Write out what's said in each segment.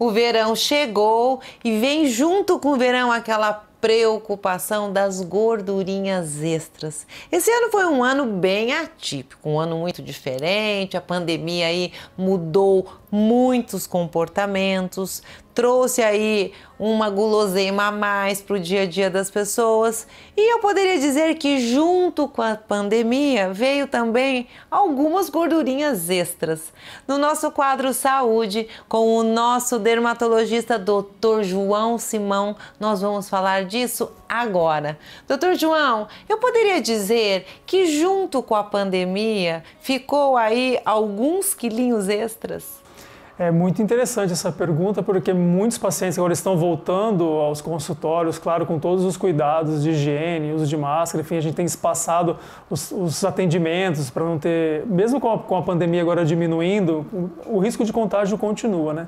O verão chegou e vem junto com o verão aquela preocupação das gordurinhas extras. Esse ano foi um ano bem atípico, um ano muito diferente. A pandemia aí mudou muitos comportamentos, trouxe aí uma guloseima a mais para o dia a dia das pessoas. E eu poderia dizer que, junto com a pandemia, veio também algumas gordurinhas extras. No nosso quadro Saúde, com o nosso dermatologista Dr. João Simão, nós vamos falar disso agora. doutor João, eu poderia dizer que, junto com a pandemia, ficou aí alguns quilinhos extras? É muito interessante essa pergunta, porque muitos pacientes agora estão voltando aos consultórios, claro, com todos os cuidados de higiene, uso de máscara, enfim, a gente tem espaçado os, os atendimentos para não ter. Mesmo com a, com a pandemia agora diminuindo, o, o risco de contágio continua, né?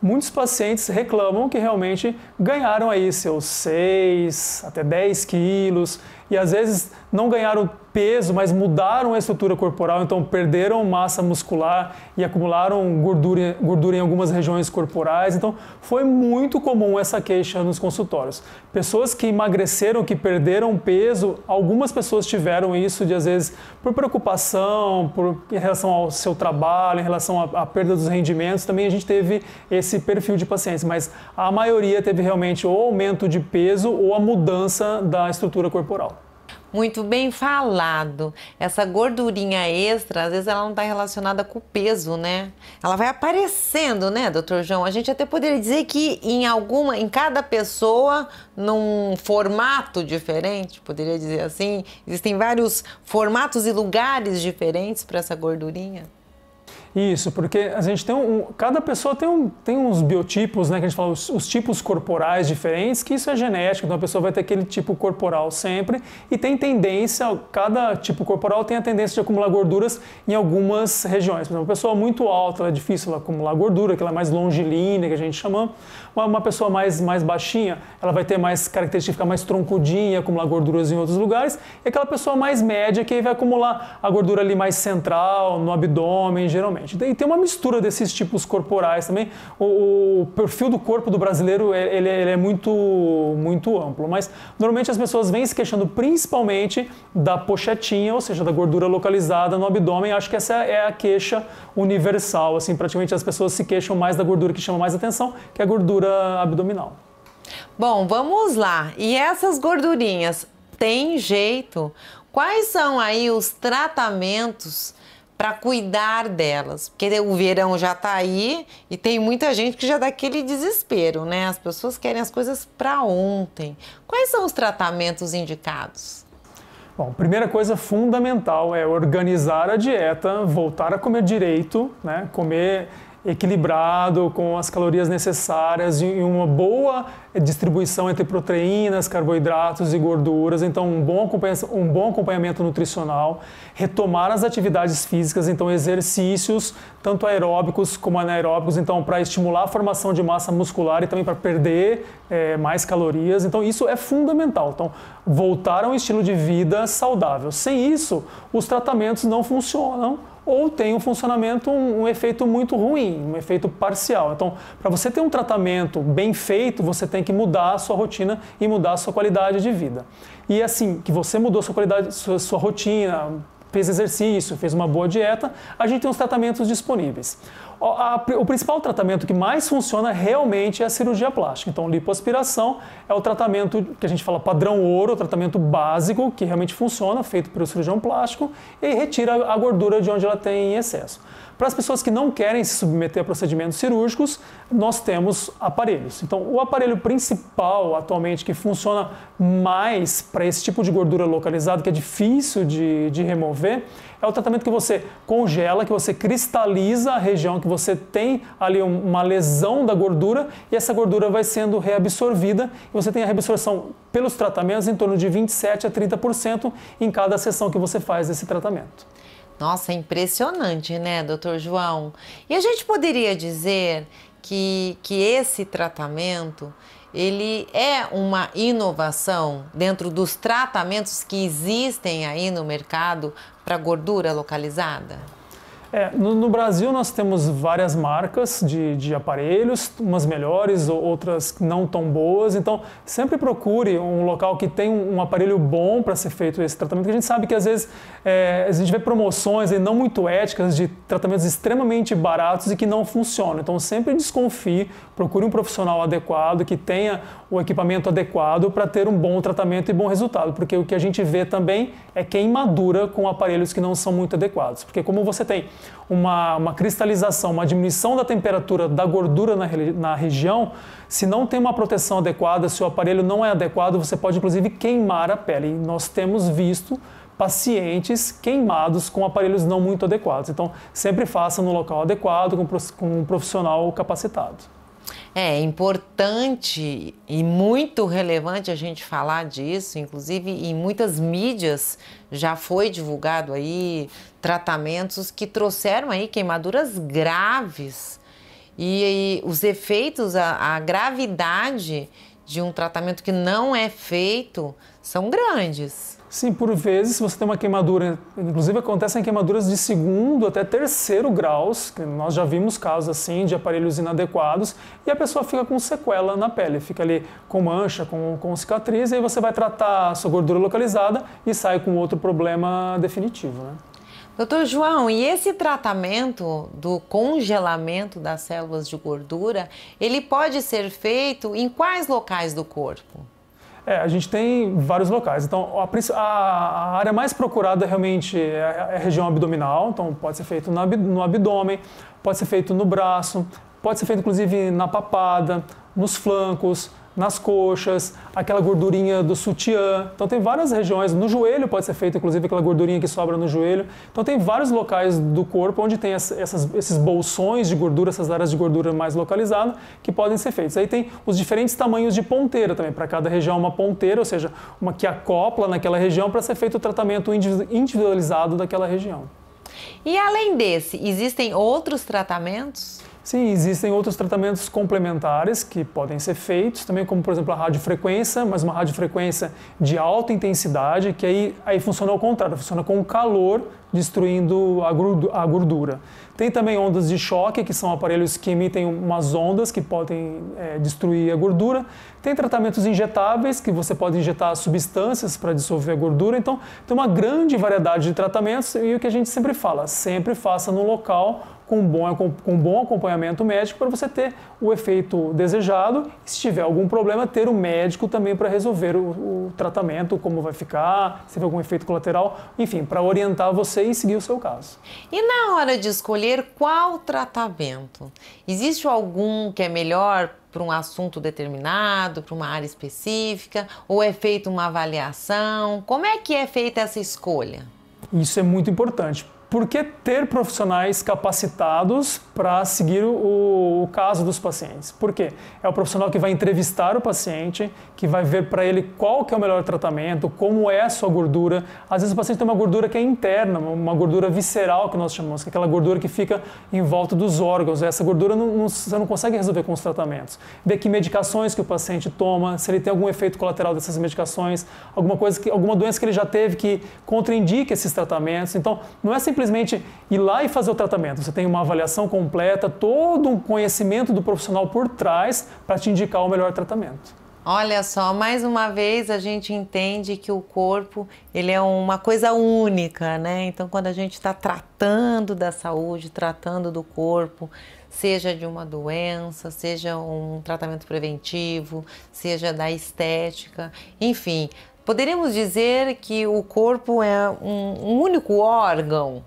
muitos pacientes reclamam que realmente ganharam aí seus 6 até 10 quilos e às vezes não ganharam peso, mas mudaram a estrutura corporal, então perderam massa muscular e acumularam gordura, gordura em algumas regiões corporais. Então, foi muito comum essa queixa nos consultórios. Pessoas que emagreceram, que perderam peso, algumas pessoas tiveram isso de às vezes por preocupação, por em relação ao seu trabalho, em relação à, à perda dos rendimentos. Também a gente teve esse perfil de pacientes, mas a maioria teve realmente ou aumento de peso ou a mudança da estrutura corporal. Muito bem falado. Essa gordurinha extra, às vezes ela não está relacionada com o peso, né? Ela vai aparecendo, né, doutor João? A gente até poderia dizer que em alguma, em cada pessoa, num formato diferente, poderia dizer assim, existem vários formatos e lugares diferentes para essa gordurinha. Isso, porque a gente tem um, cada pessoa tem, um, tem uns biotipos, né, que a gente fala os, os, tipos corporais diferentes, que isso é genético, então a pessoa vai ter aquele tipo corporal sempre e tem tendência, cada tipo corporal tem a tendência de acumular gorduras em algumas regiões. Por exemplo, uma pessoa muito alta, é difícil acumular gordura, que ela é mais longilínea, que a gente chama. Uma, uma pessoa mais, mais baixinha, ela vai ter mais característica ficar mais troncudinha, acumular gorduras em outros lugares. E aquela pessoa mais média que aí vai acumular a gordura ali mais central, no abdômen, geralmente. Exatamente. E tem uma mistura desses tipos corporais também. O, o perfil do corpo do brasileiro ele, ele, é muito, muito amplo, mas normalmente as pessoas vêm se queixando principalmente da pochetinha, ou seja, da gordura localizada no abdômen. Acho que essa é a queixa universal. Assim, praticamente as pessoas se queixam mais da gordura que chama mais atenção, que é a gordura abdominal. Bom, vamos lá. E essas gordurinhas, tem jeito? Quais são aí os tratamentos para cuidar delas. Porque o verão já está aí e tem muita gente que já dá aquele desespero, né? As pessoas querem as coisas para ontem. Quais são os tratamentos indicados? Bom, primeira coisa fundamental é organizar a dieta, voltar a comer direito, né? Comer equilibrado, com as calorias necessárias e uma boa distribuição entre proteínas, carboidratos e gorduras. Então, um bom, um bom acompanhamento nutricional, retomar as atividades físicas, então exercícios tanto aeróbicos como anaeróbicos, então para estimular a formação de massa muscular e também para perder é, mais calorias. Então, isso é fundamental. Então, voltar a um estilo de vida saudável. Sem isso, os tratamentos não funcionam ou tem um funcionamento, um, um, efeito muito ruim, um efeito parcial. Então, para você ter um tratamento bem feito, você tem que mudar a sua rotina e mudar a sua qualidade de vida. E assim, que você mudou sua qualidade, sua, sua rotina, fez exercício, fez uma boa dieta, a gente tem os tratamentos disponíveis. O, a, o, principal tratamento que mais funciona realmente é a cirurgia plástica. Então, lipoaspiração é o tratamento que a gente fala padrão ouro, o tratamento básico que realmente funciona, feito pelo cirurgião plástico, e retira a gordura de onde ela tem excesso. Para as pessoas que não querem se submeter a procedimentos cirúrgicos, nós temos aparelhos. Então, o aparelho principal atualmente que funciona mais para esse tipo de gordura localizada, que é difícil de, de remover, é o tratamento que você congela, que você cristaliza a região que você tem ali uma lesão da gordura e essa gordura vai sendo reabsorvida e você tem a reabsorção pelos tratamentos em torno de 27 a 30% em cada sessão que você faz desse tratamento. Nossa, é impressionante, né, doutor João? E a gente poderia dizer que, que esse tratamento ele é uma inovação dentro dos tratamentos que existem aí no mercado para gordura localizada? É, no, no, Brasil nós temos várias marcas de, de aparelhos, umas melhores, outras não tão boas. Então, sempre procure um local que tem um, um aparelho bom para ser feito esse tratamento, que a gente sabe que às vezes é, a gente vê promoções e não muito éticas de tratamentos extremamente baratos e que não funcionam. Então, sempre desconfie, procure um profissional adequado, que tenha o equipamento adequado para ter um bom tratamento e bom resultado, porque o que a gente vê também é queimadura com aparelhos que não são muito adequados. Porque, como você tem uma, uma cristalização, uma diminuição da temperatura da gordura na, na região, se não tem uma proteção adequada, se o aparelho não é adequado, você pode inclusive queimar a pele. E nós temos visto pacientes queimados com aparelhos não muito adequados. Então, sempre faça no local adequado, com um profissional capacitado. É, é importante e muito relevante a gente falar disso, inclusive em muitas mídias já foi divulgado aí tratamentos que trouxeram aí queimaduras graves e, e os efeitos, a, a gravidade de um tratamento que não é feito são grandes. Sim, por vezes você tem uma queimadura, inclusive acontecem queimaduras de segundo até terceiro graus, nós já vimos casos assim de aparelhos inadequados, e a pessoa fica com sequela na pele, fica ali com mancha, com, com cicatriz, e aí você vai tratar a sua gordura localizada e sai com outro problema definitivo. Né? Doutor João, e esse tratamento do congelamento das células de gordura, ele pode ser feito em quais locais do corpo? É, a gente tem vários locais. Então, a, a área mais procurada realmente é, é a, região abdominal. Então, pode ser feito no abdômen, pode ser feito no braço, pode ser feito inclusive na papada, nos flancos, nas coxas, aquela gordurinha do sutiã. Então tem várias regiões, no joelho pode ser feito inclusive aquela gordurinha que sobra no joelho. Então tem vários locais do corpo onde tem essas, esses bolsões de gordura, essas áreas de gordura mais localizadas que podem ser feitos. Aí tem os diferentes tamanhos de ponteira também, para cada região uma ponteira, ou seja, uma que acopla naquela região para ser feito o tratamento individualizado daquela região. E além desse, existem outros tratamentos? Sim, existem outros tratamentos complementares que podem ser feitos, também como, por exemplo, a radiofrequência, mas uma radiofrequência de alta intensidade, que aí, aí funciona ao contrário, funciona com o calor destruindo a gordura. Tem também ondas de choque, que são aparelhos que emitem umas ondas que podem é, destruir a gordura. Tem tratamentos injetáveis, que você pode injetar substâncias para dissolver a gordura. Então, tem uma grande variedade de tratamentos e o que a gente sempre fala, sempre faça no local com bom, com bom acompanhamento médico para você ter o efeito desejado. E, se tiver algum problema, ter o médico também para resolver o, o, tratamento, como vai ficar, se tiver algum efeito colateral, enfim, para orientar você e seguir o seu caso. E na hora de escolher qual tratamento? Existe algum que é melhor para um assunto determinado, para uma área específica, ou é feita uma avaliação? Como é que é feita essa escolha? Isso é muito importante por que ter profissionais capacitados para seguir o, o, caso dos pacientes? Por quê? É o profissional que vai entrevistar o paciente, que vai ver para ele qual que é o melhor tratamento, como é a sua gordura. Às vezes o paciente tem uma gordura que é interna, uma gordura visceral que nós chamamos, que é aquela gordura que fica em volta dos órgãos. Essa gordura não, não, você não consegue resolver com os tratamentos. Ver que medicações que o paciente toma, se ele tem algum efeito colateral dessas medicações, alguma coisa que, alguma doença que ele já teve que contraindica esses tratamentos. Então, não é simplesmente simplesmente ir lá e fazer o tratamento. Você tem uma avaliação completa, todo um conhecimento do profissional por trás para te indicar o melhor tratamento. Olha só, mais uma vez a gente entende que o corpo ele é uma coisa única, né? Então, quando a gente está tratando da saúde, tratando do corpo, seja de uma doença, seja um tratamento preventivo, seja da estética, enfim, poderíamos dizer que o corpo é um, um único órgão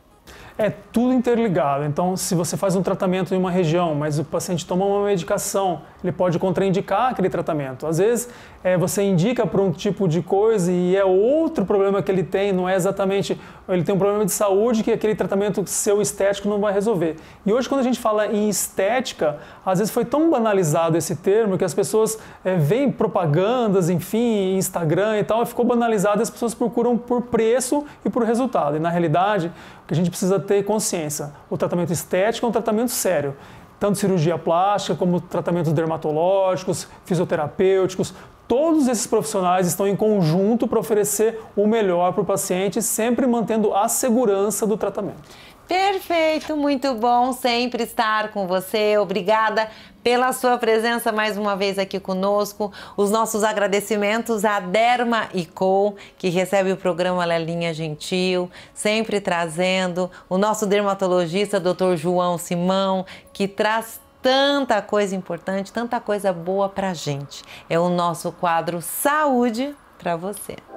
é tudo interligado. Então, se você faz um tratamento em uma região, mas o paciente toma uma medicação, ele pode contraindicar aquele tratamento. Às vezes, é, você indica para um tipo de coisa e é outro problema que ele tem, não é exatamente. Ele tem um problema de saúde que aquele tratamento seu estético não vai resolver. E hoje, quando a gente fala em estética, às vezes foi tão banalizado esse termo que as pessoas é, veem propagandas, enfim, Instagram e tal, e ficou banalizado e as pessoas procuram por preço e por resultado. E na realidade, o que a gente precisa ter consciência. O tratamento estético é um tratamento sério. Tanto cirurgia plástica, como tratamentos dermatológicos, fisioterapêuticos, todos esses profissionais estão em conjunto para oferecer o melhor para o paciente, sempre mantendo a segurança do tratamento. Perfeito, muito bom sempre estar com você. Obrigada pela sua presença mais uma vez aqui conosco. Os nossos agradecimentos à Derma e Co, que recebe o programa Lelinha Gentil, sempre trazendo o nosso dermatologista, Dr. João Simão, que traz tanta coisa importante, tanta coisa boa pra gente. É o nosso quadro Saúde para você.